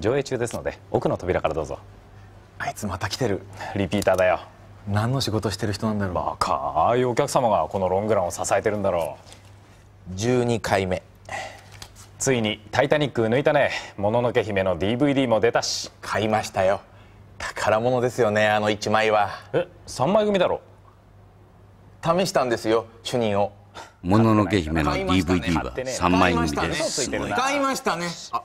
上映中ですので奥の扉からどうぞあいつまた来てるリピーターだよ何の仕事してる人なんだろうバカああいうお客様がこのロングランを支えてるんだろう12回目ついに「タイタニック」抜いたねもののけ姫の DVD も出たし買いましたよ宝物ですよねあの1枚はえ3枚組だろ試したんですよ主任をもののけ姫の DVD は3枚組ですすごい買いましたねあ